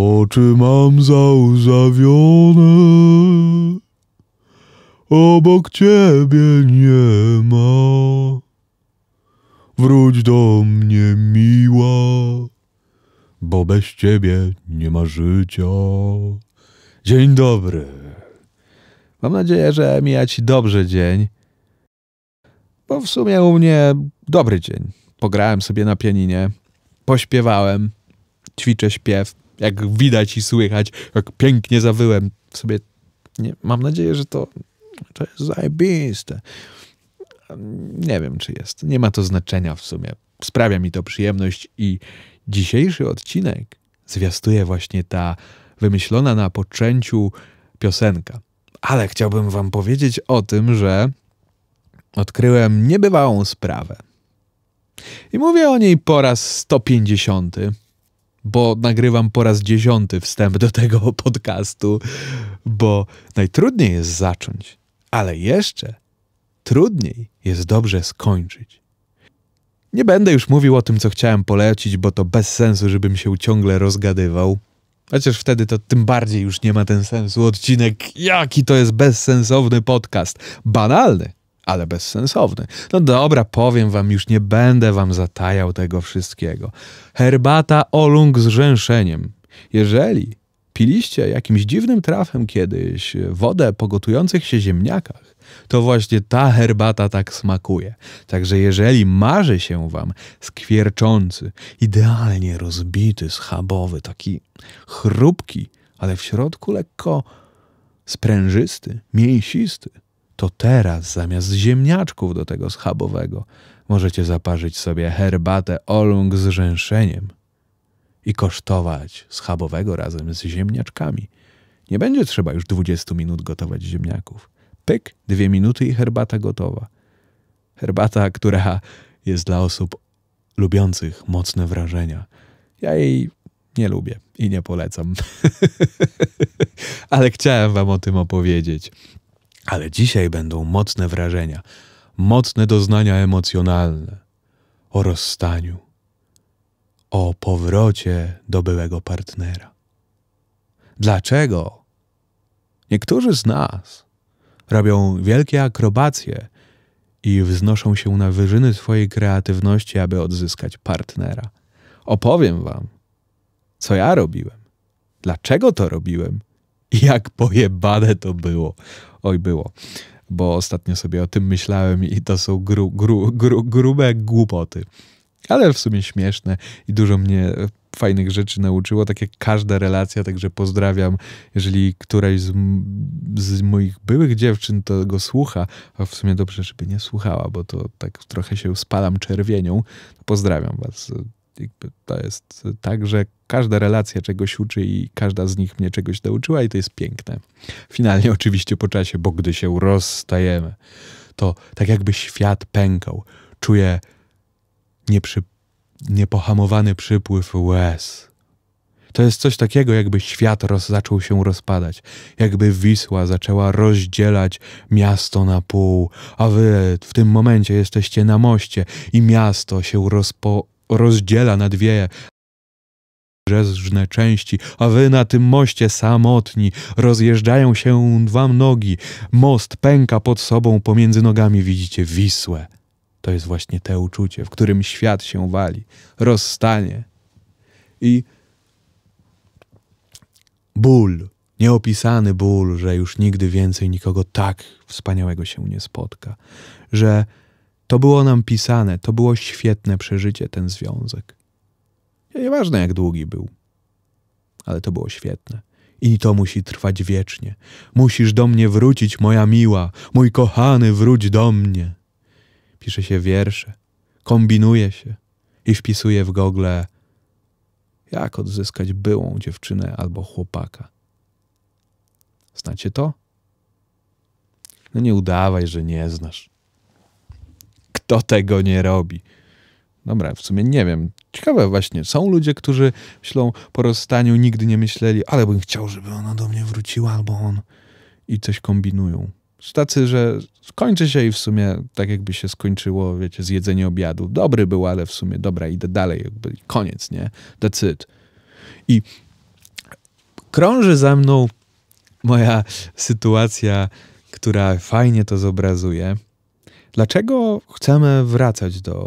Oczy mam załzawione, obok ciebie nie ma. Wróć do mnie, miła, bo bez ciebie nie ma życia. Dzień dobry. Mam nadzieję, że mija ci dobrze dzień, bo w sumie u mnie dobry dzień. Pograłem sobie na pianinie, pośpiewałem, ćwiczę śpiew jak widać i słychać, jak pięknie zawyłem sobie. Nie, mam nadzieję, że to, to jest zajebiste. Nie wiem, czy jest. Nie ma to znaczenia w sumie. Sprawia mi to przyjemność i dzisiejszy odcinek zwiastuje właśnie ta wymyślona na poczęciu piosenka. Ale chciałbym wam powiedzieć o tym, że odkryłem niebywałą sprawę. I mówię o niej po raz 150 bo nagrywam po raz dziesiąty wstęp do tego podcastu, bo najtrudniej jest zacząć, ale jeszcze trudniej jest dobrze skończyć. Nie będę już mówił o tym, co chciałem polecić, bo to bez sensu, żebym się ciągle rozgadywał. Chociaż wtedy to tym bardziej już nie ma ten sensu odcinek. Jaki to jest bezsensowny podcast. Banalny ale bezsensowny. No dobra, powiem wam, już nie będę wam zatajał tego wszystkiego. Herbata olung z rzęszeniem. Jeżeli piliście jakimś dziwnym trafem kiedyś wodę po gotujących się ziemniakach, to właśnie ta herbata tak smakuje. Także jeżeli marzy się wam skwierczący, idealnie rozbity, schabowy, taki chrupki, ale w środku lekko sprężysty, mięsisty, to teraz zamiast ziemniaczków do tego schabowego możecie zaparzyć sobie herbatę olung z rzęszeniem i kosztować schabowego razem z ziemniaczkami. Nie będzie trzeba już 20 minut gotować ziemniaków. Pyk, dwie minuty i herbata gotowa. Herbata, która jest dla osób lubiących mocne wrażenia. Ja jej nie lubię i nie polecam. Ale chciałem wam o tym opowiedzieć. Ale dzisiaj będą mocne wrażenia, mocne doznania emocjonalne o rozstaniu, o powrocie do byłego partnera. Dlaczego? Niektórzy z nas robią wielkie akrobacje i wznoszą się na wyżyny swojej kreatywności, aby odzyskać partnera. Opowiem wam, co ja robiłem, dlaczego to robiłem i jak pojebane to było. Oj, było. Bo ostatnio sobie o tym myślałem i to są gru, gru, gru, grube głupoty. Ale w sumie śmieszne i dużo mnie fajnych rzeczy nauczyło, tak jak każda relacja, także pozdrawiam. Jeżeli któraś z, z, moich byłych dziewczyn to go słucha, a w sumie dobrze, żeby nie słuchała, bo to tak trochę się spalam czerwienią, pozdrawiam was to jest tak, że każda relacja czegoś uczy i każda z nich mnie czegoś nauczyła i to jest piękne. Finalnie oczywiście po czasie, bo gdy się rozstajemy, to tak jakby świat pękał. Czuję nieprzy, niepohamowany przypływ łez. To jest coś takiego, jakby świat roz, zaczął się rozpadać, jakby Wisła zaczęła rozdzielać miasto na pół, a wy w tym momencie jesteście na moście i miasto się rozpo, rozdziela na dwie rzeźne części, a wy na tym moście samotni, rozjeżdżają się wam nogi, most pęka pod sobą, pomiędzy nogami widzicie Wisłę. To jest właśnie te uczucie, w którym świat się wali, rozstanie i ból, nieopisany ból, że już nigdy więcej nikogo tak wspaniałego się nie spotka, że to było nam pisane, to było świetne przeżycie, ten związek. Nieważne jak długi był, ale to było świetne. I to musi trwać wiecznie. Musisz do mnie wrócić, moja miła, mój kochany, wróć do mnie. Pisze się wiersze, kombinuje się i wpisuje w gogle, jak odzyskać byłą dziewczynę albo chłopaka. Znacie to? No nie udawaj, że nie znasz kto tego nie robi. Dobra, w sumie nie wiem. Ciekawe właśnie, są ludzie, którzy myślą po rozstaniu, nigdy nie myśleli, ale bym chciał, żeby ona do mnie wróciła, albo on i coś kombinują. Tacy, że skończy się i w sumie tak jakby się skończyło, wiecie, zjedzenie obiadu. Dobry był, ale w sumie dobra, idę dalej, jakby koniec, nie? Decyd. I krąży za mną moja sytuacja, która fajnie to zobrazuje – Dlaczego chcemy wracać do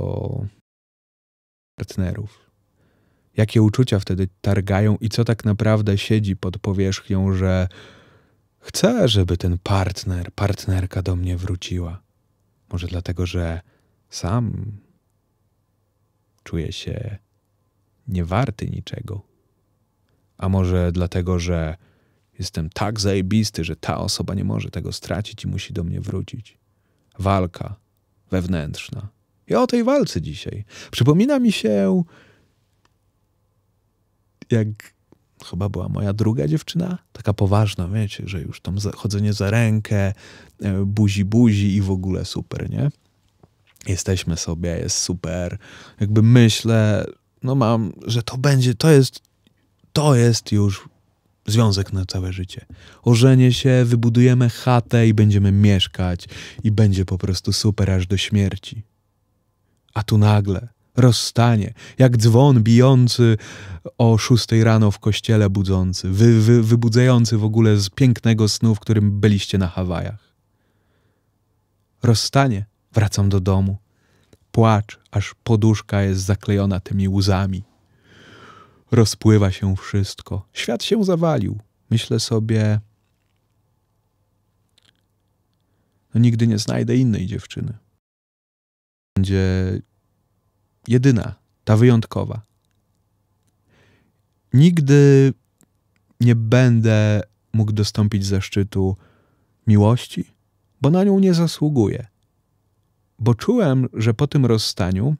partnerów? Jakie uczucia wtedy targają i co tak naprawdę siedzi pod powierzchnią, że chcę, żeby ten partner, partnerka do mnie wróciła? Może dlatego, że sam czuję się niewarty niczego. A może dlatego, że jestem tak zajebisty, że ta osoba nie może tego stracić i musi do mnie wrócić walka wewnętrzna. I o tej walce dzisiaj. Przypomina mi się, jak chyba była moja druga dziewczyna, taka poważna, wiecie, że już tam chodzenie za rękę, e, buzi buzi i w ogóle super, nie? Jesteśmy sobie, jest super. Jakby myślę, no mam, że to będzie, to jest, to jest już związek na całe życie. Ożenię się, wybudujemy chatę i będziemy mieszkać i będzie po prostu super aż do śmierci. A tu nagle rozstanie, jak dzwon bijący o szóstej rano w kościele budzący, wy, wy, wybudzający w ogóle z pięknego snu, w którym byliście na Hawajach. Rozstanie, wracam do domu. Płacz, aż poduszka jest zaklejona tymi łzami rozpływa się wszystko. Świat się zawalił. Myślę sobie, no nigdy nie znajdę innej dziewczyny. Będzie jedyna, ta wyjątkowa. Nigdy nie będę mógł dostąpić zaszczytu miłości, bo na nią nie zasługuję. Bo czułem, że po tym rozstaniu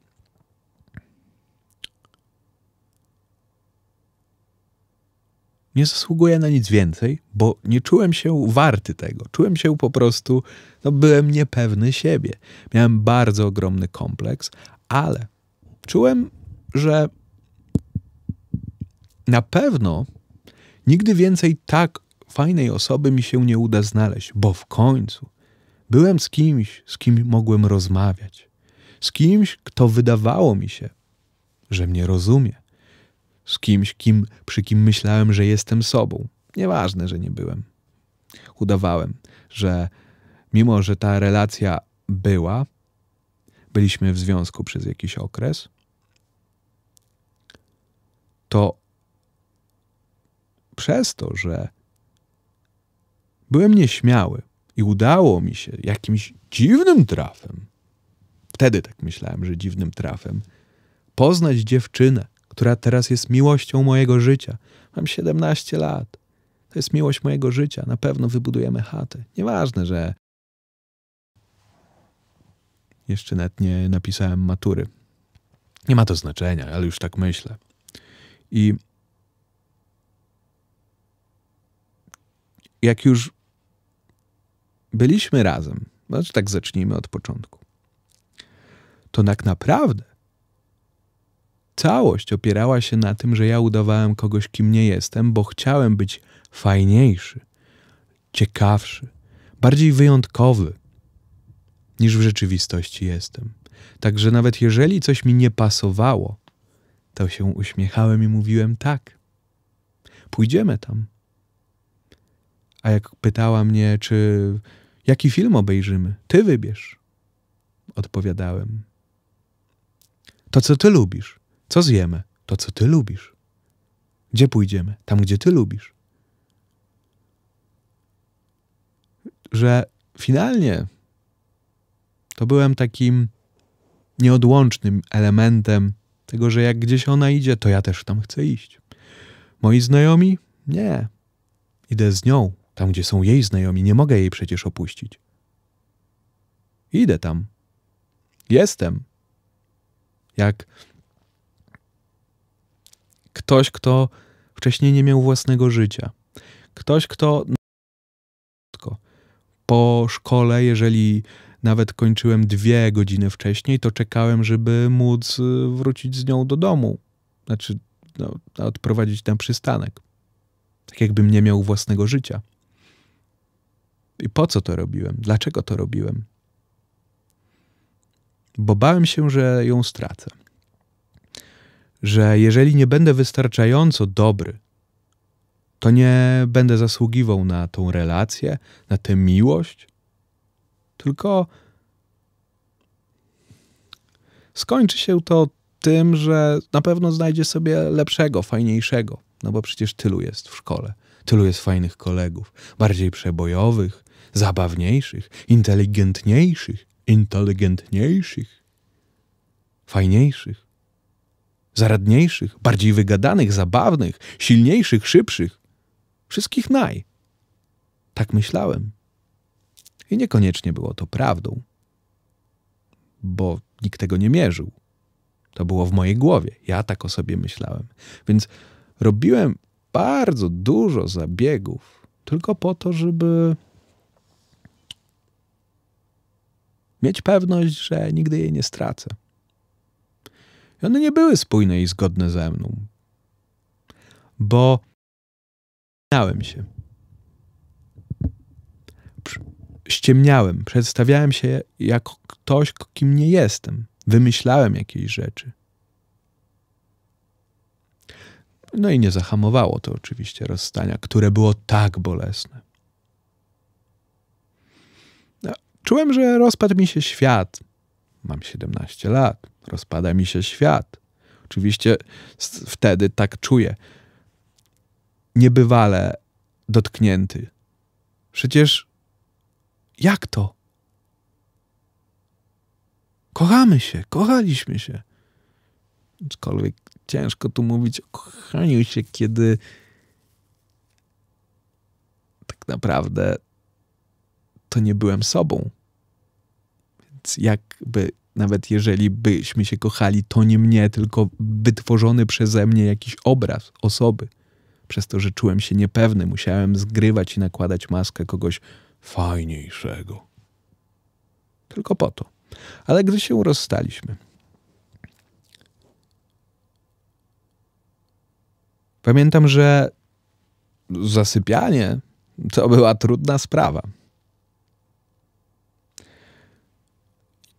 nie zasługuję na nic więcej, bo nie czułem się warty tego. Czułem się po prostu, no byłem niepewny siebie. Miałem bardzo ogromny kompleks, ale czułem, że na pewno nigdy więcej tak fajnej osoby mi się nie uda znaleźć, bo w końcu byłem z kimś, z kim mogłem rozmawiać. Z kimś, kto wydawało mi się, że mnie rozumie z kimś, kim, przy kim myślałem, że jestem sobą. Nieważne, że nie byłem. Udawałem, że mimo, że ta relacja była, byliśmy w związku przez jakiś okres, to przez to, że byłem nieśmiały i udało mi się jakimś dziwnym trafem, wtedy tak myślałem, że dziwnym trafem, poznać dziewczynę, która teraz jest miłością mojego życia. Mam 17 lat. To jest miłość mojego życia. Na pewno wybudujemy chatę. Nieważne, że jeszcze nawet nie napisałem matury. Nie ma to znaczenia, ale już tak myślę. I jak już byliśmy razem, znaczy tak zacznijmy od początku, to tak naprawdę całość opierała się na tym, że ja udawałem kogoś, kim nie jestem, bo chciałem być fajniejszy, ciekawszy, bardziej wyjątkowy niż w rzeczywistości jestem. Także nawet jeżeli coś mi nie pasowało, to się uśmiechałem i mówiłem tak. Pójdziemy tam. A jak pytała mnie, czy jaki film obejrzymy, ty wybierz. Odpowiadałem. To, co ty lubisz. Co zjemy? To, co ty lubisz. Gdzie pójdziemy? Tam, gdzie ty lubisz. Że finalnie to byłem takim nieodłącznym elementem tego, że jak gdzieś ona idzie, to ja też tam chcę iść. Moi znajomi? Nie. Idę z nią, tam gdzie są jej znajomi, nie mogę jej przecież opuścić. Idę tam. Jestem. Jak Ktoś, kto wcześniej nie miał własnego życia. Ktoś, kto po szkole, jeżeli nawet kończyłem dwie godziny wcześniej, to czekałem, żeby móc y, wrócić z nią do domu. Znaczy, no, odprowadzić tam przystanek. Tak jakbym nie miał własnego życia. I po co to robiłem? Dlaczego to robiłem? Bo bałem się, że ją stracę że jeżeli nie będę wystarczająco dobry, to nie będę zasługiwał na tą relację, na tę miłość, tylko skończy się to tym, że na pewno znajdzie sobie lepszego, fajniejszego, no bo przecież tylu jest w szkole, tylu jest fajnych kolegów, bardziej przebojowych, zabawniejszych, inteligentniejszych, inteligentniejszych, fajniejszych zaradniejszych, bardziej wygadanych, zabawnych, silniejszych, szybszych. Wszystkich naj. Tak myślałem. I niekoniecznie było to prawdą, bo nikt tego nie mierzył. To było w mojej głowie. Ja tak o sobie myślałem. Więc robiłem bardzo dużo zabiegów tylko po to, żeby mieć pewność, że nigdy jej nie stracę. I one nie były spójne i zgodne ze mną, bo ściemniałem się. Ściemniałem, przedstawiałem się jako ktoś, kim nie jestem. Wymyślałem jakieś rzeczy. No i nie zahamowało to oczywiście rozstania, które było tak bolesne. Czułem, że rozpadł mi się świat, Mam 17 lat, rozpada mi się świat. Oczywiście wtedy tak czuję. Niebywale dotknięty. Przecież jak to? Kochamy się, kochaliśmy się. Aczkolwiek ciężko tu mówić o kochaniu się, kiedy tak naprawdę to nie byłem sobą. Więc jakby nawet jeżeli byśmy się kochali, to nie mnie, tylko wytworzony przeze mnie jakiś obraz osoby. Przez to, że czułem się niepewny, musiałem zgrywać i nakładać maskę kogoś fajniejszego. Tylko po to. Ale gdy się rozstaliśmy, pamiętam, że zasypianie to była trudna sprawa.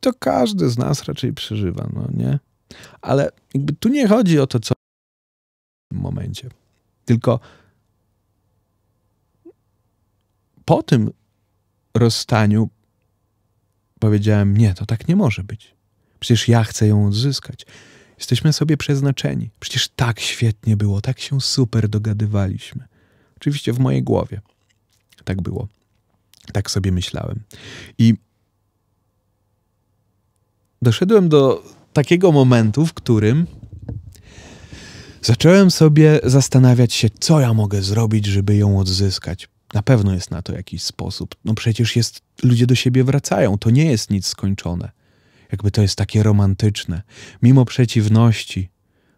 to każdy z nas raczej przeżywa, no nie? Ale jakby tu nie chodzi o to, co w tym momencie. Tylko po tym rozstaniu powiedziałem: Nie, to tak nie może być. Przecież ja chcę ją odzyskać. Jesteśmy sobie przeznaczeni. Przecież tak świetnie było, tak się super dogadywaliśmy. Oczywiście w mojej głowie tak było. Tak sobie myślałem. I doszedłem do takiego momentu, w którym zacząłem sobie zastanawiać się, co ja mogę zrobić, żeby ją odzyskać. Na pewno jest na to jakiś sposób. No przecież jest, ludzie do siebie wracają, to nie jest nic skończone. Jakby to jest takie romantyczne. Mimo przeciwności,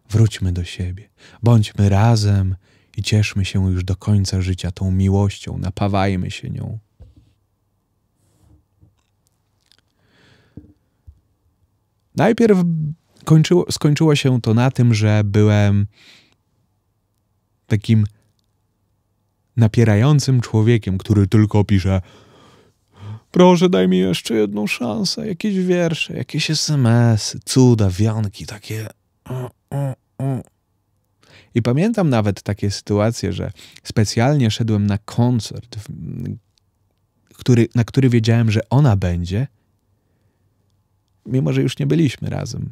wróćmy do siebie, bądźmy razem i cieszmy się już do końca życia tą miłością, napawajmy się nią. Najpierw kończyło, skończyło się to na tym, że byłem takim napierającym człowiekiem, który tylko pisze proszę daj mi jeszcze jedną szansę, jakieś wiersze, jakieś smsy, cuda, wianki, takie... I pamiętam nawet takie sytuacje, że specjalnie szedłem na koncert, który, na który wiedziałem, że ona będzie – mimo że już nie byliśmy razem.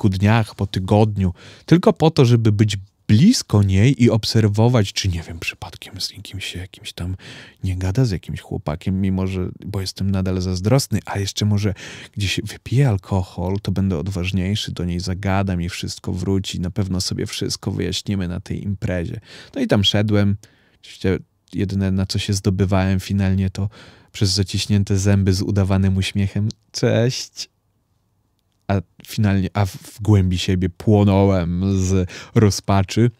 ku dniach, po tygodniu, tylko po to, żeby być blisko niej i obserwować, czy nie wiem, przypadkiem z nikim się jakimś tam nie gada z jakimś chłopakiem, mimo że, bo jestem nadal zazdrosny, a jeszcze może gdzieś wypiję alkohol, to będę odważniejszy, do niej zagadam i wszystko wróci, na pewno sobie wszystko wyjaśnimy na tej imprezie. No i tam szedłem, oczywiście jedyne na co się zdobywałem finalnie to przez zaciśnięte zęby z udawanym uśmiechem cześć. A finalnie, a w głębi siebie płonąłem z rozpaczy.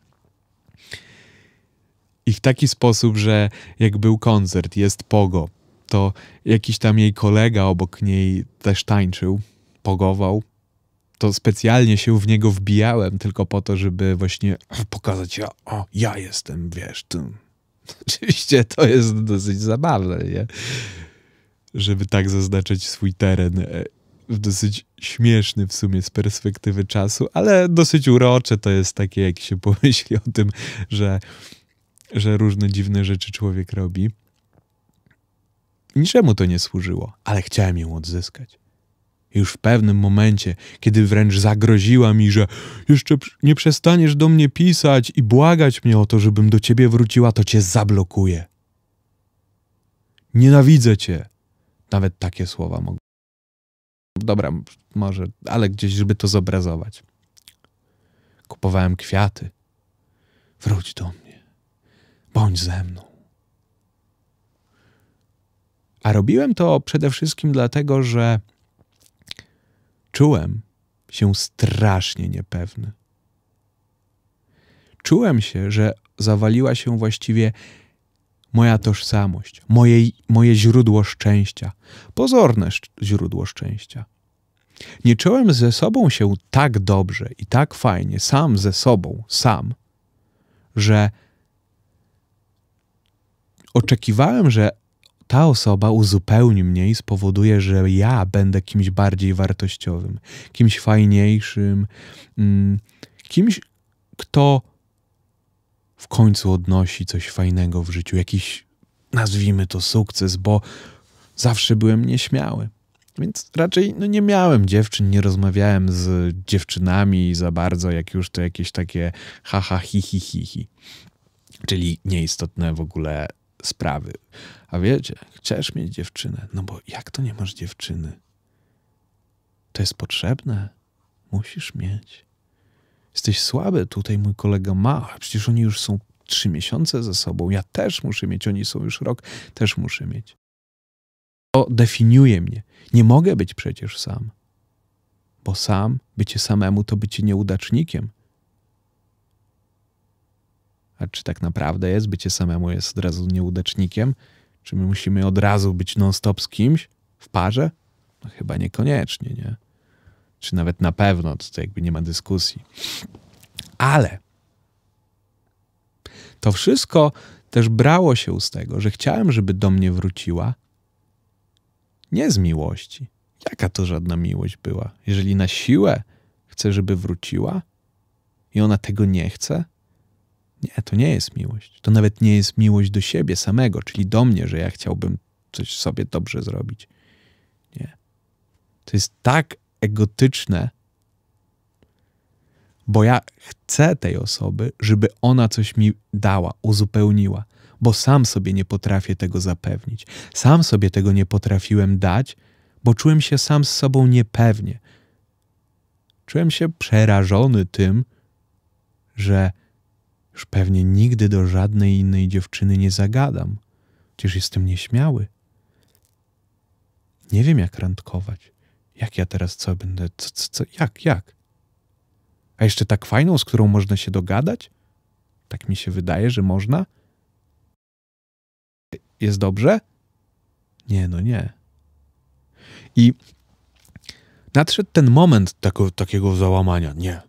I w taki sposób, że jak był koncert, jest Pogo, to jakiś tam jej kolega obok niej też tańczył, pogował. To specjalnie się w niego wbijałem tylko po to, żeby właśnie pokazać, ja, o, ja jestem, wiesz, tym. Oczywiście to jest dosyć zabawne, nie? żeby tak zaznaczać swój teren. E, dosyć śmieszny w sumie z perspektywy czasu, ale dosyć urocze to jest takie, jak się pomyśli o tym, że, że różne dziwne rzeczy człowiek robi. Niczemu to nie służyło, ale chciałem ją odzyskać. Już w pewnym momencie, kiedy wręcz zagroziła mi, że jeszcze nie przestaniesz do mnie pisać i błagać mnie o to, żebym do ciebie wróciła, to cię zablokuję. Nienawidzę cię. Nawet takie słowa mogą. Dobra, może, ale gdzieś, żeby to zobrazować. Kupowałem kwiaty. Wróć do mnie. Bądź ze mną. A robiłem to przede wszystkim dlatego, że czułem się strasznie niepewny. Czułem się, że zawaliła się właściwie moja tożsamość, moje, moje źródło szczęścia, pozorne sz źródło szczęścia. Nie czułem ze sobą się tak dobrze i tak fajnie, sam ze sobą, sam, że oczekiwałem, że ta osoba uzupełni mnie i spowoduje, że ja będę kimś bardziej wartościowym, kimś fajniejszym, mm, kimś, kto w końcu odnosi coś fajnego w życiu, jakiś, nazwijmy to, sukces, bo zawsze byłem nieśmiały. Więc raczej no, nie miałem dziewczyn, nie rozmawiałem z dziewczynami za bardzo, jak już to jakieś takie haha, hi, hi, hi, hi. Czyli nieistotne w ogóle sprawy. A wiecie, chcesz mieć dziewczynę, no bo jak to nie masz dziewczyny? To jest potrzebne. Musisz mieć. Jesteś słaby, tutaj mój kolega ma, przecież oni już są trzy miesiące ze sobą, ja też muszę mieć, oni są już rok, też muszę mieć. To definiuje mnie. Nie mogę być przecież sam, bo sam, bycie samemu to bycie nieudacznikiem. A czy tak naprawdę jest? Bycie samemu jest od razu nieudacznikiem? Czy my musimy od razu być non-stop z kimś w parze? No chyba niekoniecznie, nie? czy nawet na pewno, to jakby nie ma dyskusji. Ale to wszystko też brało się z tego, że chciałem, żeby do mnie wróciła nie z miłości. Jaka to żadna miłość była? Jeżeli na siłę chcę, żeby wróciła i ona tego nie chce, nie, to nie jest miłość. To nawet nie jest miłość do siebie samego, czyli do mnie, że ja chciałbym coś sobie dobrze zrobić. Nie. To jest tak egotyczne, bo ja chcę tej osoby, żeby ona coś mi dała, uzupełniła, bo sam sobie nie potrafię tego zapewnić. Sam sobie tego nie potrafiłem dać, bo czułem się sam z sobą niepewnie. Czułem się przerażony tym, że już pewnie nigdy do żadnej innej dziewczyny nie zagadam. Przecież jestem nieśmiały. Nie wiem, jak randkować. Jak ja teraz co będę, co, co, co, jak, jak? A jeszcze tak fajną, z którą można się dogadać? Tak mi się wydaje, że można. Jest dobrze? Nie, no nie. I nadszedł ten moment takiego załamania. Nie.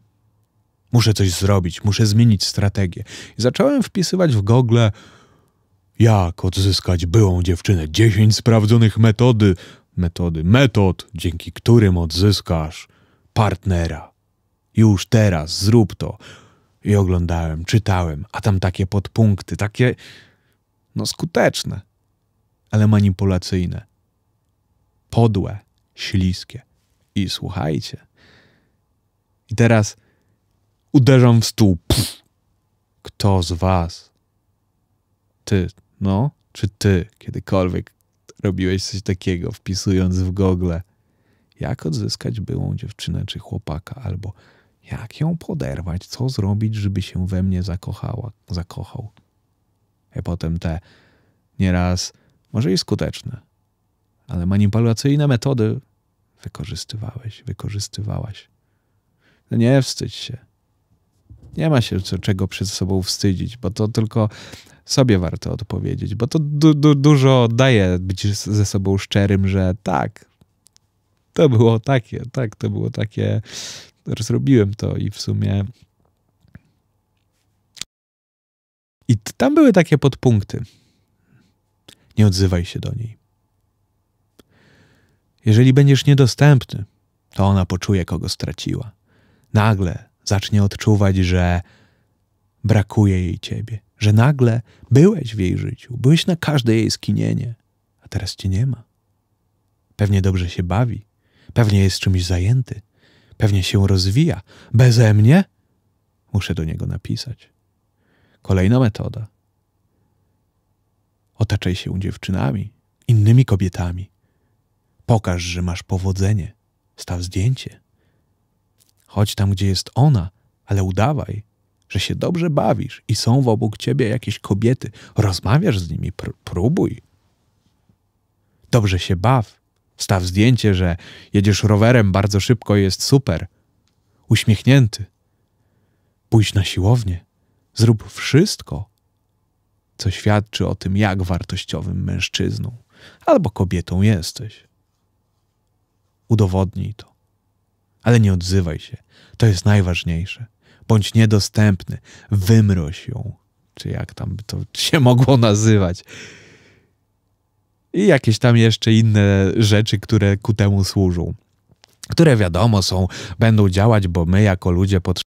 Muszę coś zrobić, muszę zmienić strategię. I zacząłem wpisywać w Google, jak odzyskać byłą dziewczynę. 10 sprawdzonych metody metody, metod, dzięki którym odzyskasz partnera. Już teraz zrób to. I oglądałem, czytałem, a tam takie podpunkty, takie no skuteczne, ale manipulacyjne, podłe, śliskie. I słuchajcie. I teraz uderzam w stół. Pff. Kto z was? Ty, no, czy ty kiedykolwiek robiłeś coś takiego, wpisując w Google jak odzyskać byłą dziewczynę czy chłopaka, albo jak ją poderwać, co zrobić, żeby się we mnie zakochała, zakochał. A potem te nieraz może i skuteczne, ale manipulacyjne metody wykorzystywałeś, wykorzystywałaś. No nie wstydź się. Nie ma się czego przed sobą wstydzić, bo to tylko sobie warto odpowiedzieć, bo to du du dużo daje być ze sobą szczerym, że tak, to było takie, tak, to było takie, zrobiłem to i w sumie. I tam były takie podpunkty. Nie odzywaj się do niej. Jeżeli będziesz niedostępny, to ona poczuje, kogo straciła. Nagle zacznie odczuwać, że brakuje jej ciebie, że nagle byłeś w jej życiu, byłeś na każde jej skinienie, a teraz cię nie ma. Pewnie dobrze się bawi, pewnie jest czymś zajęty, pewnie się rozwija. Beze mnie? Muszę do niego napisać. Kolejna metoda. Otaczaj się dziewczynami, innymi kobietami. Pokaż, że masz powodzenie. Staw zdjęcie. Chodź tam, gdzie jest ona, ale udawaj, że się dobrze bawisz i są wokół ciebie jakieś kobiety. Rozmawiasz z nimi, pr próbuj. Dobrze się baw. Staw zdjęcie, że jedziesz rowerem bardzo szybko i jest super. Uśmiechnięty. Pójdź na siłownię. Zrób wszystko, co świadczy o tym, jak wartościowym mężczyzną albo kobietą jesteś. Udowodnij to. Ale nie odzywaj się. To jest najważniejsze. Bądź niedostępny. Wymroś ją. Czy jak tam to się mogło nazywać. I jakieś tam jeszcze inne rzeczy, które ku temu służą. Które wiadomo są, będą działać, bo my jako ludzie potrzebujemy,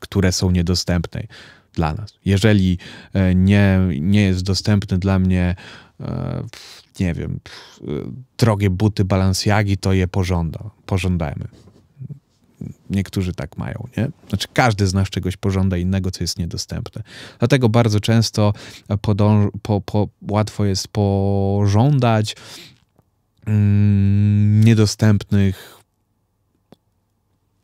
które są niedostępne dla nas. Jeżeli e, nie, nie jest dostępny dla mnie e, nie wiem, pff, drogie buty Balenciagi, to je pożąda, pożądajmy. Niektórzy tak mają, nie? Znaczy każdy z nas czegoś pożąda innego, co jest niedostępne. Dlatego bardzo często podąż, po, po, łatwo jest pożądać mm, niedostępnych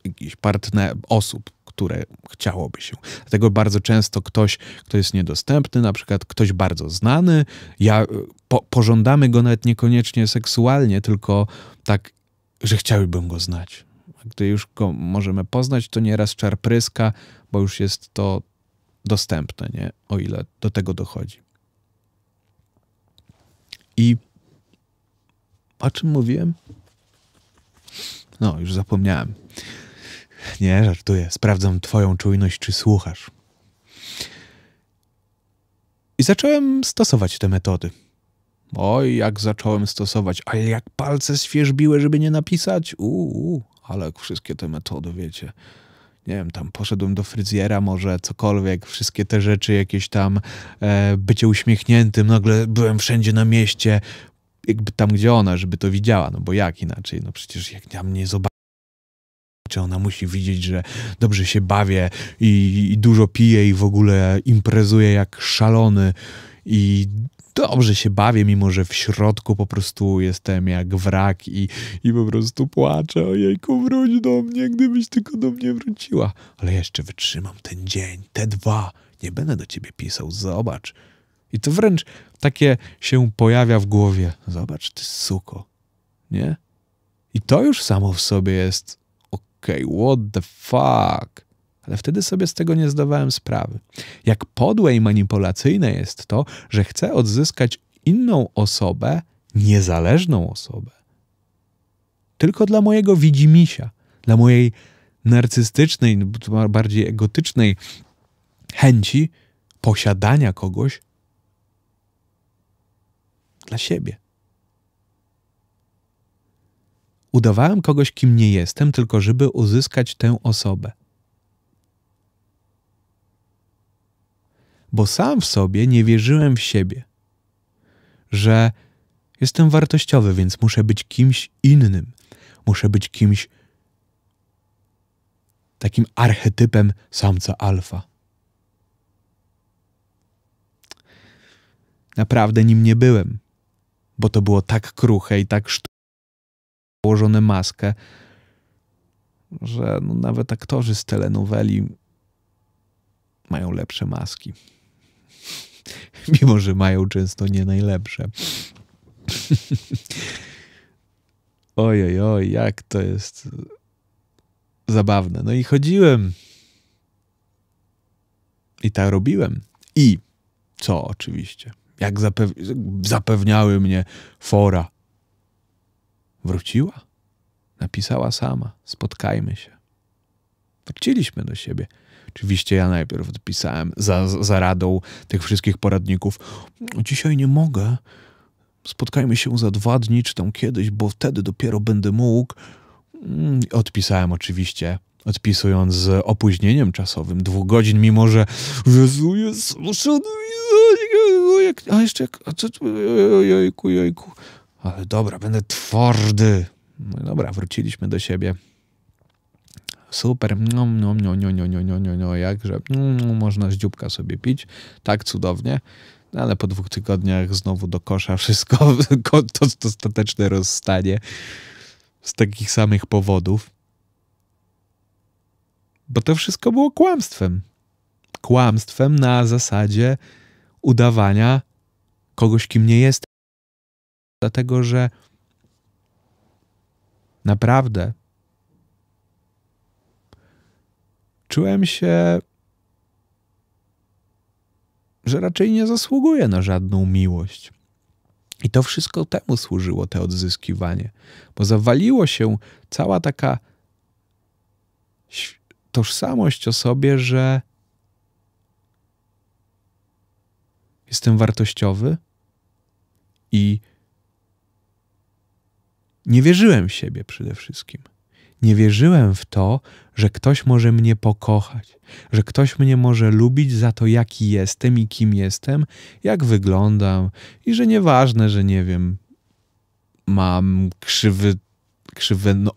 jakichś partner, osób, które chciałoby się. Dlatego bardzo często ktoś, kto jest niedostępny, na przykład ktoś bardzo znany, ja, y, po, pożądamy go nawet niekoniecznie seksualnie, tylko tak, że chciałbym go znać. Gdy już go możemy poznać, to nieraz czar pryska, bo już jest to dostępne, nie? o ile do tego dochodzi. I o czym mówiłem? No, już zapomniałem. Nie, żartuję. Sprawdzam twoją czujność, czy słuchasz. I zacząłem stosować te metody. Oj, jak zacząłem stosować, a jak palce świeżbiły, żeby nie napisać. Uuu, ale jak wszystkie te metody, wiecie. Nie wiem, tam poszedłem do fryzjera, może cokolwiek, wszystkie te rzeczy, jakieś tam e, bycie uśmiechniętym, nagle byłem wszędzie na mieście, jakby tam, gdzie ona, żeby to widziała, no bo jak inaczej, no przecież jak ja mnie zobaczy czy ona musi widzieć, że dobrze się bawię i, i dużo piję i w ogóle imprezuję jak szalony i dobrze się bawię, mimo że w środku po prostu jestem jak wrak i, i po prostu płaczę. Ojejku, wróć do mnie, gdybyś tylko do mnie wróciła. Ale jeszcze wytrzymam ten dzień, te dwa. Nie będę do ciebie pisał, zobacz. I to wręcz takie się pojawia w głowie. Zobacz, ty suko. Nie? I to już samo w sobie jest okej, okay, what the fuck. Ale wtedy sobie z tego nie zdawałem sprawy. Jak podłe i manipulacyjne jest to, że chcę odzyskać inną osobę, niezależną osobę. Tylko dla mojego widzimisia, dla mojej narcystycznej, bardziej egotycznej chęci posiadania kogoś dla siebie. Udawałem kogoś, kim nie jestem, tylko żeby uzyskać tę osobę. Bo sam w sobie nie wierzyłem w siebie, że jestem wartościowy, więc muszę być kimś innym, muszę być kimś takim archetypem samca alfa. Naprawdę nim nie byłem, bo to było tak kruche i tak sztuczne położone maskę, że no nawet aktorzy z telenoweli mają lepsze maski. Mimo, że mają często nie najlepsze. Oj oj, jak to jest zabawne. No i chodziłem. I tak robiłem. I co oczywiście? Jak zapew zapewniały mnie fora Wróciła? Napisała sama: Spotkajmy się. Wróciliśmy do siebie. Oczywiście ja najpierw odpisałem za, za radą tych wszystkich poradników. Dzisiaj nie mogę. Spotkajmy się za dwa dni, czy tam kiedyś, bo wtedy dopiero będę mógł. Mm, odpisałem oczywiście, odpisując z opóźnieniem czasowym dwóch godzin, mimo że Jezu, Jezu, szanowni, a jeszcze jak, a co, jejku, jejku ale dobra, będę twardy. No dobra, wróciliśmy do siebie. Super, no, no, no, no, no, no, no, no, no, jakże no, można z dzióbka sobie pić, tak cudownie, no, ale po dwóch tygodniach znowu do kosza wszystko, to, to ostateczne rozstanie z takich samych powodów, bo to wszystko było kłamstwem. Kłamstwem na zasadzie udawania kogoś, kim nie jest dlatego że naprawdę czułem się, że raczej nie zasługuję na żadną miłość. I to wszystko temu służyło, te odzyskiwanie, bo zawaliło się cała taka tożsamość o sobie, że jestem wartościowy i nie wierzyłem w siebie przede wszystkim. Nie wierzyłem w to, że ktoś może mnie pokochać, że ktoś mnie może lubić za to, jaki jestem i kim jestem, jak wyglądam, i że nieważne, że nie wiem, mam krzywy, krzywe no,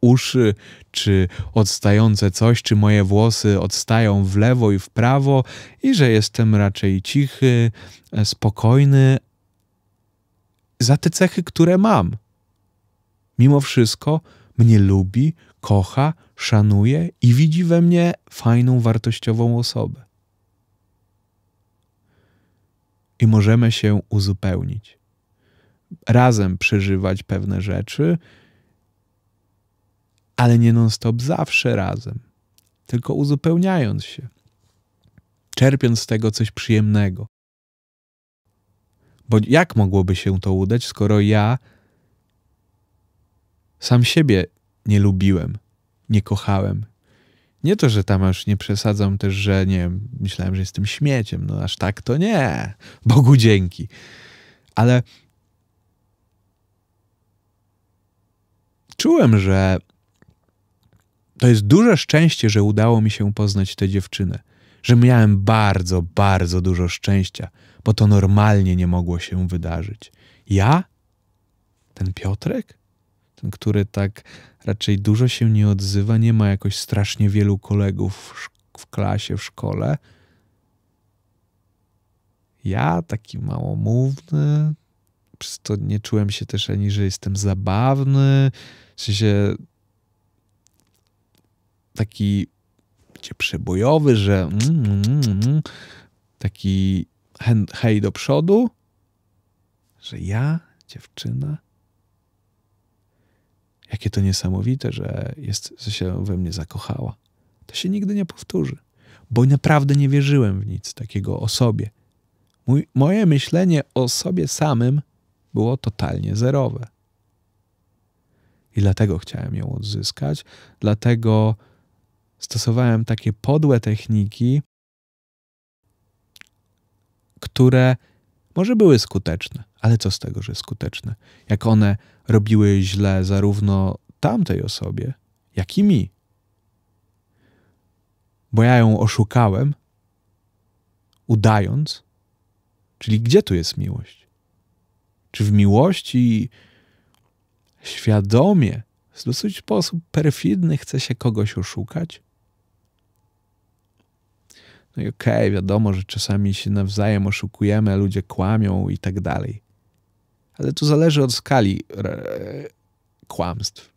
uszy, czy odstające coś, czy moje włosy odstają w lewo i w prawo, i że jestem raczej cichy, e, spokojny, za te cechy, które mam mimo wszystko mnie lubi, kocha, szanuje i widzi we mnie fajną, wartościową osobę. I możemy się uzupełnić, razem przeżywać pewne rzeczy, ale nie non-stop zawsze razem, tylko uzupełniając się, czerpiąc z tego coś przyjemnego. Bo jak mogłoby się to udać, skoro ja sam siebie nie lubiłem, nie kochałem. Nie to, że tam aż nie przesadzam też, że nie wiem, myślałem, że jestem śmieciem. No aż tak to nie. Bogu dzięki. Ale czułem, że to jest duże szczęście, że udało mi się poznać tę dziewczynę. Że miałem bardzo, bardzo dużo szczęścia, bo to normalnie nie mogło się wydarzyć. Ja? Ten Piotrek? ten, który tak raczej dużo się nie odzywa, nie ma jakoś strasznie wielu kolegów w, w klasie, w szkole. Ja, taki małomówny, przez to nie czułem się też ani, że jestem zabawny, w sensie taki przebojowy, że mm, mm, mm, mm taki hej do przodu, że ja, dziewczyna, Jakie to niesamowite, że jest, że się we mnie zakochała. To się nigdy nie powtórzy, bo naprawdę nie wierzyłem w nic takiego o sobie. Mój, moje myślenie o sobie samym było totalnie zerowe. I dlatego chciałem ją odzyskać, dlatego stosowałem takie podłe techniki, które może były skuteczne, ale co z tego, że skuteczne? Jak one robiły źle zarówno tamtej osobie, jak i mi. Bo ja ją oszukałem, udając. Czyli gdzie tu jest miłość? Czy w miłości świadomie, w dosyć sposób perfidny chce się kogoś oszukać? No i okej, okay, wiadomo, że czasami się nawzajem oszukujemy, ludzie kłamią i tak dalej ale tu zależy od skali e, kłamstw.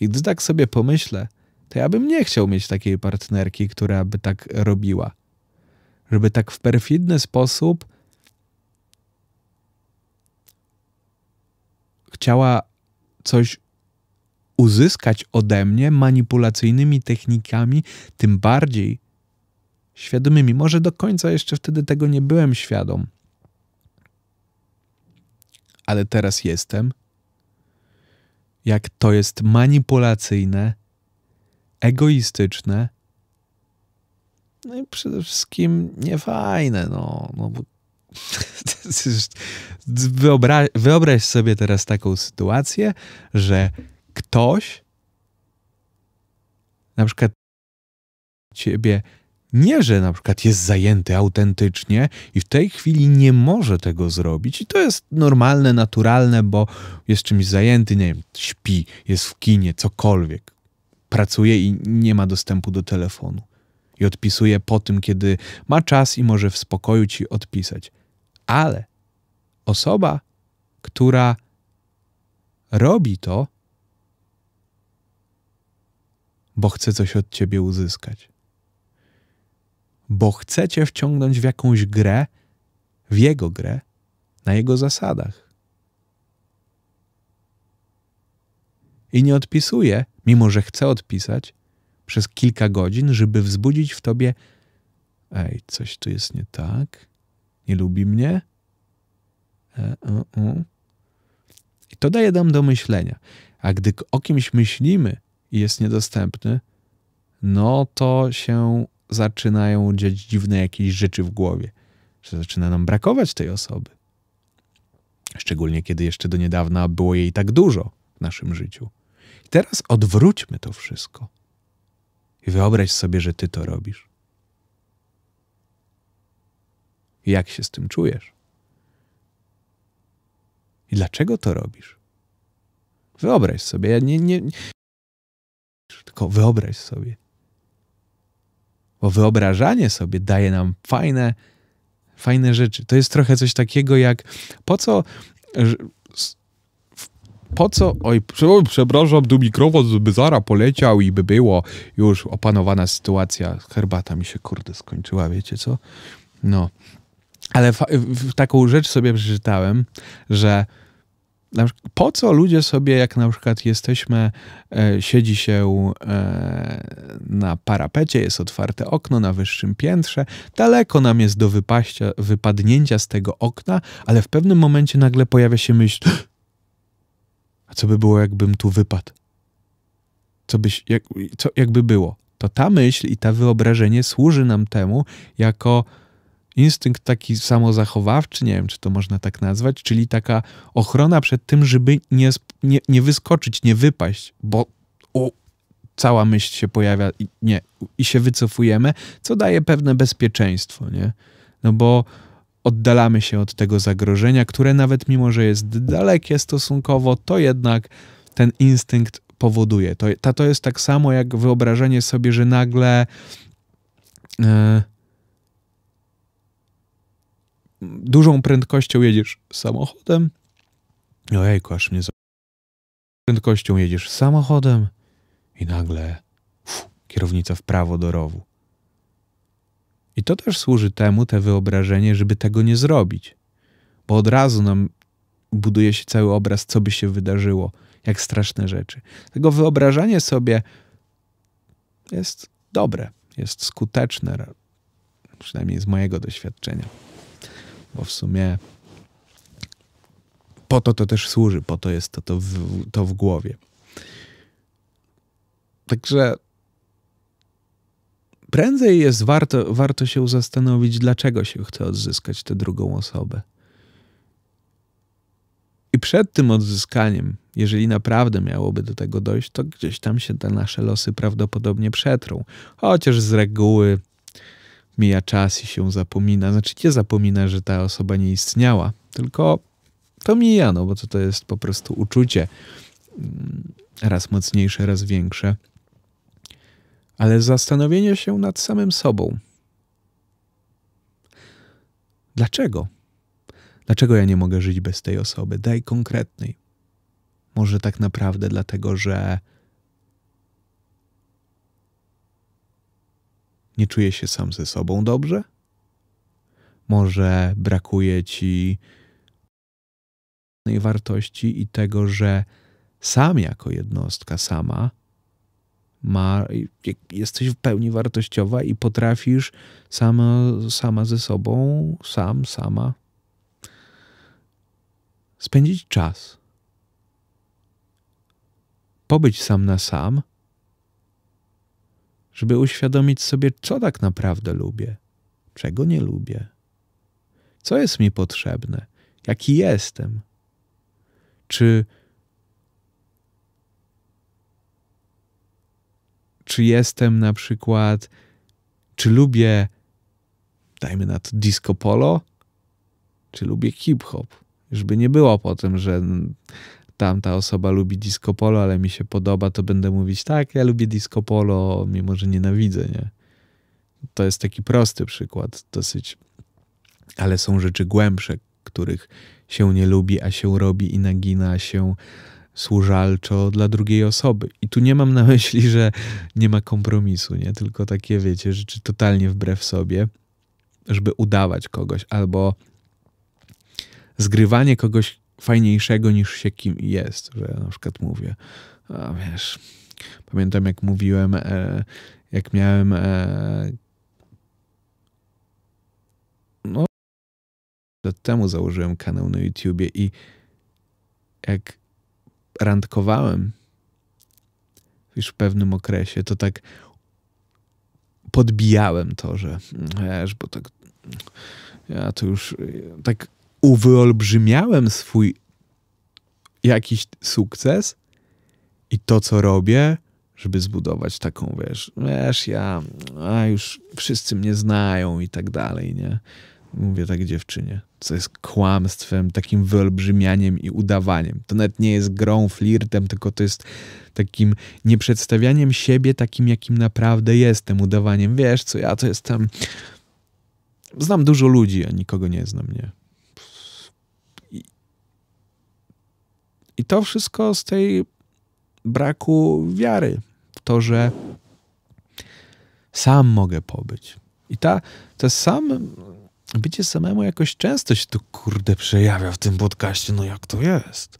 I gdy tak sobie pomyślę, to ja bym nie chciał mieć takiej partnerki, która by tak robiła. Żeby tak w perfidny sposób chciała coś uzyskać ode mnie manipulacyjnymi technikami, tym bardziej świadomymi. Może do końca jeszcze wtedy tego nie byłem świadom ale teraz jestem. Jak to jest manipulacyjne, egoistyczne, no i przede wszystkim niefajne, no, no bo Wyobra wyobraź sobie teraz taką sytuację, że ktoś na przykład ciebie nie, że na przykład jest zajęty autentycznie i w tej chwili nie może tego zrobić, i to jest normalne, naturalne, bo jest czymś zajęty, nie wiem, śpi, jest w kinie, cokolwiek. Pracuje i nie ma dostępu do telefonu. I odpisuje po tym, kiedy ma czas i może w spokoju ci odpisać. Ale osoba, która robi to, bo chce coś od ciebie uzyskać bo chcecie wciągnąć w jakąś grę, w jego grę, na jego zasadach. I nie odpisuję, mimo że chce odpisać, przez kilka godzin, żeby wzbudzić w tobie: Ej, coś tu jest nie tak, nie lubi mnie. E, e, e. I to daje nam do myślenia. A gdy o kimś myślimy i jest niedostępny, no to się zaczynają dziać dziwne jakieś rzeczy w głowie, że zaczyna nam brakować tej osoby. Szczególnie kiedy jeszcze do niedawna było jej tak dużo w naszym życiu. I teraz odwróćmy to wszystko. I wyobraź sobie, że ty to robisz. Jak się z tym czujesz? I dlaczego to robisz? Wyobraź sobie, ja nie, nie, tylko wyobraź sobie. Bo wyobrażanie sobie daje nam fajne, fajne rzeczy. To jest trochę coś takiego jak po co. Po co, oj, przepraszam, tu mikrofon by zara poleciał i by było już opanowana sytuacja. Herbata mi się, kurde, skończyła, wiecie co? No. Ale taką rzecz sobie przeczytałem, że po co ludzie sobie, jak na przykład jesteśmy, e, siedzi się e, na parapecie, jest otwarte okno na wyższym piętrze, daleko nam jest do wypaścia, wypadnięcia z tego okna, ale w pewnym momencie nagle pojawia się myśl, a co by było, jakbym tu wypadł? Co byś, jak, co, jakby było? To ta myśl i ta wyobrażenie służy nam temu jako instynkt taki samozachowawczy, nie wiem, czy to można tak nazwać, czyli taka ochrona przed tym, żeby nie, nie, nie wyskoczyć, nie wypaść, bo o, cała myśl się pojawia i, nie, i się wycofujemy, co daje pewne bezpieczeństwo, nie? No bo oddalamy się od tego zagrożenia, które nawet mimo, że jest dalekie stosunkowo, to jednak ten instynkt powoduje. To, to jest tak samo jak wyobrażenie sobie, że nagle... Yy, dużą prędkością jedziesz samochodem. Ojejku, aż mnie za... Prędkością jedziesz samochodem i nagle uf, kierownica w prawo do rowu. I to też służy temu, te wyobrażenie, żeby tego nie zrobić. Bo od razu nam buduje się cały obraz, co by się wydarzyło, jak straszne rzeczy. Tego wyobrażanie sobie jest dobre, jest skuteczne, przynajmniej z mojego doświadczenia bo w sumie po to to też służy, po to jest to, to, w, to w głowie. Także prędzej jest warto, warto się zastanowić, dlaczego się chce odzyskać tę drugą osobę. I przed tym odzyskaniem, jeżeli naprawdę miałoby do tego dojść, to gdzieś tam się te nasze losy prawdopodobnie przetrą. Chociaż z reguły mija czas i się zapomina. Znaczy nie zapomina, że ta osoba nie istniała, tylko to mija, no bo to, to jest po prostu uczucie. Mm, raz mocniejsze, raz większe. Ale zastanowienie się nad samym sobą. Dlaczego? Dlaczego ja nie mogę żyć bez tej osoby? Daj konkretnej. Może tak naprawdę dlatego, że Nie czuję się sam ze sobą dobrze? Może brakuje ci wartości i tego, że sam jako jednostka, sama ma, jesteś w pełni wartościowa i potrafisz sama, sama ze sobą, sam, sama spędzić czas. Pobyć sam na sam żeby uświadomić sobie, co tak naprawdę lubię, czego nie lubię, co jest mi potrzebne, jaki jestem, czy czy jestem na przykład, czy lubię, dajmy na to disco polo, czy lubię hip hop, żeby nie było po tym, że tamta osoba lubi disco polo, ale mi się podoba, to będę mówić tak, ja lubię disco polo, mimo że nienawidzę, nie? To jest taki prosty przykład, dosyć. Ale są rzeczy głębsze, których się nie lubi, a się robi i nagina się służalczo dla drugiej osoby. I tu nie mam na myśli, że nie ma kompromisu, nie? Tylko takie, wiecie, rzeczy totalnie wbrew sobie, żeby udawać kogoś albo zgrywanie kogoś, fajniejszego niż się kim jest, że na przykład mówię, a wiesz, pamiętam jak mówiłem, e, jak miałem e, no lat temu założyłem kanał na YouTubie i jak randkowałem już w pewnym okresie, to tak podbijałem to, że wiesz, bo tak ja to już tak uwyolbrzymiałem swój jakiś sukces i to, co robię, żeby zbudować taką, wiesz, wiesz, ja, a już wszyscy mnie znają i tak dalej, nie? Mówię tak dziewczynie, co jest kłamstwem, takim wyolbrzymianiem i udawaniem. To nawet nie jest grą, flirtem, tylko to jest takim nieprzedstawianiem siebie takim, jakim naprawdę jestem, udawaniem, wiesz co, ja to jestem... Znam dużo ludzi, a nikogo nie znam, nie? I to wszystko z tej braku wiary w to, że sam mogę pobyć. I ta, to sam bycie samemu jakoś często się tu kurde przejawia w tym podcaście, no jak to jest.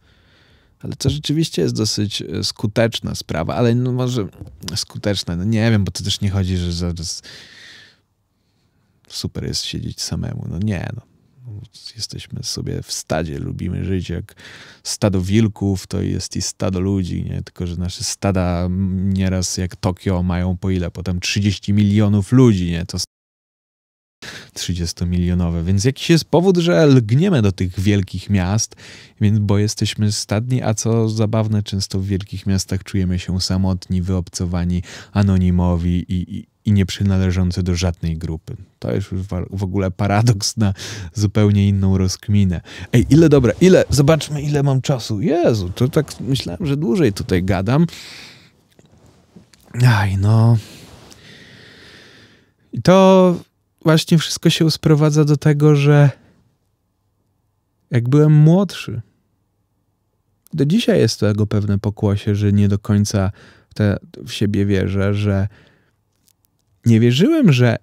Ale to rzeczywiście jest dosyć e, skuteczna sprawa, ale no może skuteczna, no nie wiem, bo to też nie chodzi, że zaraz super jest siedzieć samemu. No nie, no. Jesteśmy sobie w stadzie, lubimy żyć jak stado wilków, to jest i stado ludzi, nie? Tylko, że nasze stada nieraz jak Tokio mają po ile? Potem 30 milionów ludzi, nie? To 30-milionowe, więc jakiś jest powód, że lgniemy do tych wielkich miast, więc bo jesteśmy stadni, a co zabawne, często w wielkich miastach czujemy się samotni, wyobcowani, anonimowi i, i, i nie przynależący do żadnej grupy. To jest już w ogóle paradoks na zupełnie inną rozkminę. Ej, ile dobra, ile, zobaczmy ile mam czasu. Jezu, to tak myślałem, że dłużej tutaj gadam. Aj, no. I to właśnie wszystko się sprowadza do tego, że jak byłem młodszy, do dzisiaj jest tego pewne pokłosie, że nie do końca w siebie wierzę, że nie wierzyłem, że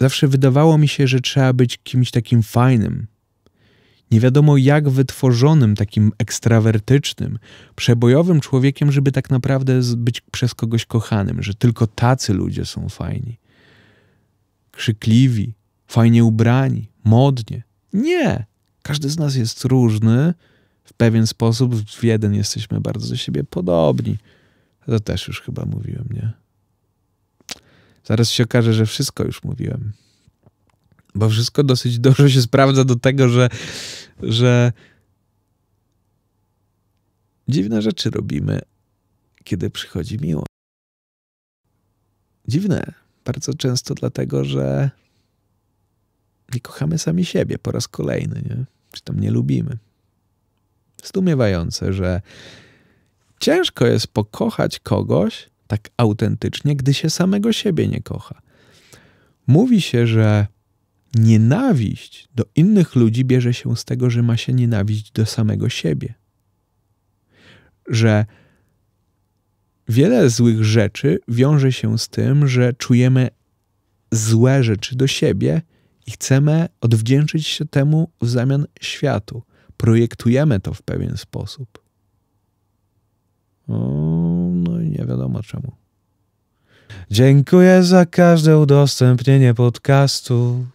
zawsze wydawało mi się, że trzeba być kimś takim fajnym. Nie wiadomo jak wytworzonym, takim ekstrawertycznym, przebojowym człowiekiem, żeby tak naprawdę być przez kogoś kochanym, że tylko tacy ludzie są fajni. Krzykliwi, fajnie ubrani, modnie. Nie! Każdy z nas jest różny. W pewien sposób w jeden jesteśmy bardzo do siebie podobni. To też już chyba mówiłem, nie? Zaraz się okaże, że wszystko już mówiłem. Bo wszystko dosyć dobrze się sprawdza do tego, że, że dziwne rzeczy robimy, kiedy przychodzi miło. Dziwne, bardzo często dlatego, że nie kochamy sami siebie po raz kolejny, nie? czy tam nie lubimy. Zdumiewające, że ciężko jest pokochać kogoś, tak autentycznie, gdy się samego siebie nie kocha. Mówi się, że nienawiść do innych ludzi bierze się z tego, że ma się nienawiść do samego siebie. Że wiele złych rzeczy wiąże się z tym, że czujemy złe rzeczy do siebie i chcemy odwdzięczyć się temu w zamian światu. Projektujemy to w pewien sposób. O nie wiadomo czemu. Dziękuję za każde udostępnienie podcastu,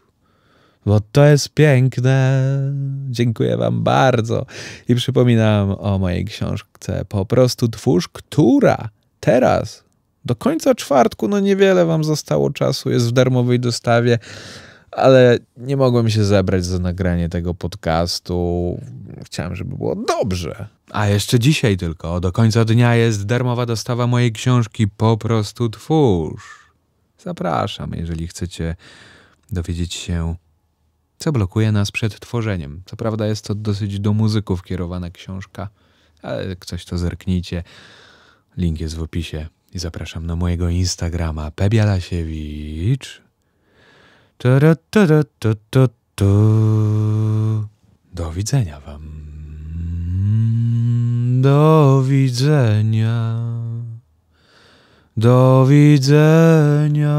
bo to jest piękne. Dziękuję Wam bardzo. I przypominam o mojej książce Po prostu Twórz, która teraz do końca czwartku, no niewiele Wam zostało czasu, jest w darmowej dostawie ale nie mogłem się zebrać za nagranie tego podcastu. Chciałem, żeby było dobrze. A jeszcze dzisiaj tylko, do końca dnia jest darmowa dostawa mojej książki Po prostu twórz. Zapraszam, jeżeli chcecie dowiedzieć się, co blokuje nas przed tworzeniem. Co prawda jest to dosyć do muzyków kierowana książka, ale jak coś to zerknijcie. Link jest w opisie i zapraszam na mojego Instagrama Pebialasiewicz do widzenia wam. Do widzenia. Do widzenia.